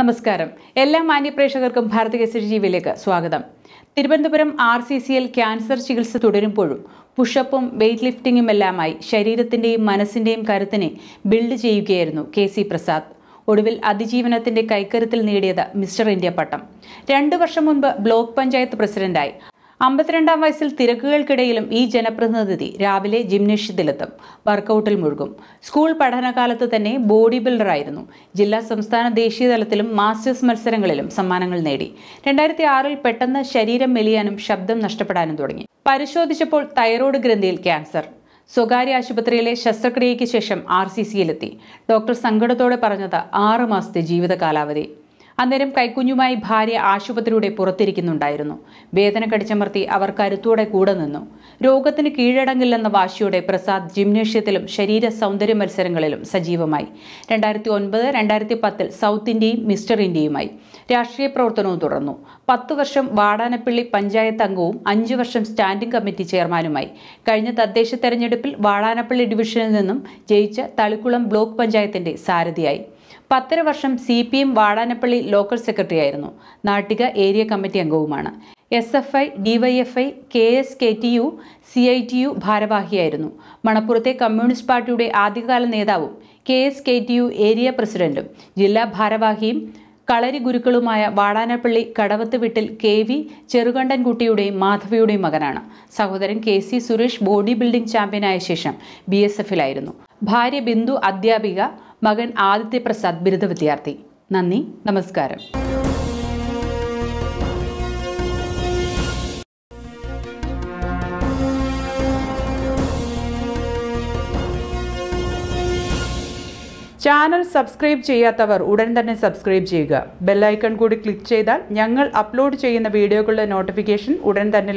നമസ്കാരം എല്ലാ മാന്യപ്രേക്ഷകർക്കും ഭാരത കേസരി ടിവിയിലേക്ക് സ്വാഗതം തിരുവനന്തപുരം ആർ സി സിയിൽ ക്യാൻസർ ചികിത്സ തുടരുമ്പോഴും പുഷപ്പും വെയ്റ്റ് ലിഫ്റ്റിങ്ങും എല്ലാമായി ശരീരത്തിൻ്റെയും മനസ്സിൻ്റെയും കരുത്തിനെ ബിൽഡ് ചെയ്യുകയായിരുന്നു കെ സി പ്രസാദ് ഒടുവിൽ അതിജീവനത്തിന്റെ കൈക്കരുത്തിൽ നേടിയത് മിസ്റ്റർ ഇന്ത്യ പട്ടം രണ്ടു വർഷം മുൻപ് ബ്ലോക്ക് പഞ്ചായത്ത് പ്രസിഡന്റായി അമ്പത്തിരണ്ടാം വയസ്സിൽ തിരക്കുകൾക്കിടയിലും ഈ ജനപ്രതിനിധി രാവിലെ ജിംനേഷ്യത്തിലെത്തും വർക്കൗട്ടിൽ മുഴുകും സ്കൂൾ പഠനകാലത്ത് തന്നെ ബോഡി ബിൽഡറായിരുന്നു ജില്ലാ സംസ്ഥാന ദേശീയ തലത്തിലും മാസ്റ്റേഴ്സ് മത്സരങ്ങളിലും സമ്മാനങ്ങൾ നേടി രണ്ടായിരത്തി ആറിൽ പെട്ടെന്ന് ശരീരം മെലിയാനും ശബ്ദം നഷ്ടപ്പെടാനും തുടങ്ങി പരിശോധിച്ചപ്പോൾ തൈറോയ്ഡ് ഗ്രന്ഥിയിൽ ക്യാൻസർ സ്വകാര്യ ആശുപത്രിയിലെ ശസ്ത്രക്രിയയ്ക്ക് ശേഷം ആർ സി സിയിലെത്തി ഡോക്ടർ സങ്കടത്തോടെ പറഞ്ഞത് ആറ് മാസത്തെ ജീവിത കാലാവധി അന്നേരം കൈക്കുഞ്ഞുമായി ഭാര്യ ആശുപത്രിയുടെ പുറത്തിരിക്കുന്നുണ്ടായിരുന്നു വേദന കടിച്ചമർത്തി അവർ കരുത്തോടെ കൂടെ നിന്നു രോഗത്തിന് കീഴടങ്ങില്ലെന്ന വാശിയോടെ പ്രസാദ് ജിംനേഷ്യത്തിലും ശരീര സൗന്ദര്യ മത്സരങ്ങളിലും സജീവമായി രണ്ടായിരത്തി ഒൻപത് രണ്ടായിരത്തി പത്തിൽ സൗത്ത് ഇന്ത്യയും മിസ്റ്റർ ഇന്ത്യയുമായി രാഷ്ട്രീയ പ്രവർത്തനവും തുടർന്നു പത്ത് വർഷം വാടാനപ്പള്ളി പഞ്ചായത്ത് അംഗവും അഞ്ചു വർഷം സ്റ്റാൻഡിംഗ് കമ്മിറ്റി ചെയർമാനുമായി കഴിഞ്ഞ തദ്ദേശ തെരഞ്ഞെടുപ്പിൽ വാടാനപ്പള്ളി ഡിവിഷനിൽ നിന്നും ജയിച്ച തളിക്കുളം ബ്ലോക്ക് പഞ്ചായത്തിന്റെ സാരഥിയായി പത്തര വർഷം C P M Vadanappally local secretary ആയിരുന്നു നാട്ടിക ഏരിയ കമ്മിറ്റി അംഗവുമാണ് S F I DYFI K S K T U C I T U ഭാരവാഹിയായിരുന്നു മണപ്പുറത്തെ കമ്മ്യൂണിസ്റ്റ് പാർട്ടിയുടെ ആദ്യകാല നേതാവും K S K T U area പ്രസിഡന്റും ജില്ലാ ഭാരവാഹിയും കളരി ഗുരുക്കളുമായ വാടാനപ്പള്ളി കടവത്ത് വീട്ടിൽ കെ വി ചെറുകണ്ടൻകുട്ടിയുടെയും മാധവിയുടെയും മകനാണ് സഹോദരൻ K C Suresh body building ചാമ്പ്യനായ ശേഷം ബി എസ് എഫിലായിരുന്നു ഭാര്യ ബിന്ദു അധ്യാപിക മകൻ ആദിത്യ പ്രസാദ് ബിരുദ വിദ്യാർത്ഥി നന്ദി നമസ്കാരം ചാനൽ സബ്സ്ക്രൈബ് ചെയ്യാത്തവർ ഉടൻ തന്നെ സബ്സ്ക്രൈബ് ചെയ്യുക ബെല്ലൈക്കൺ കൂടി ക്ലിക്ക് ചെയ്താൽ ഞങ്ങൾ അപ്ലോഡ് ചെയ്യുന്ന വീഡിയോകളുടെ നോട്ടിഫിക്കേഷൻ ഉടൻ തന്നെ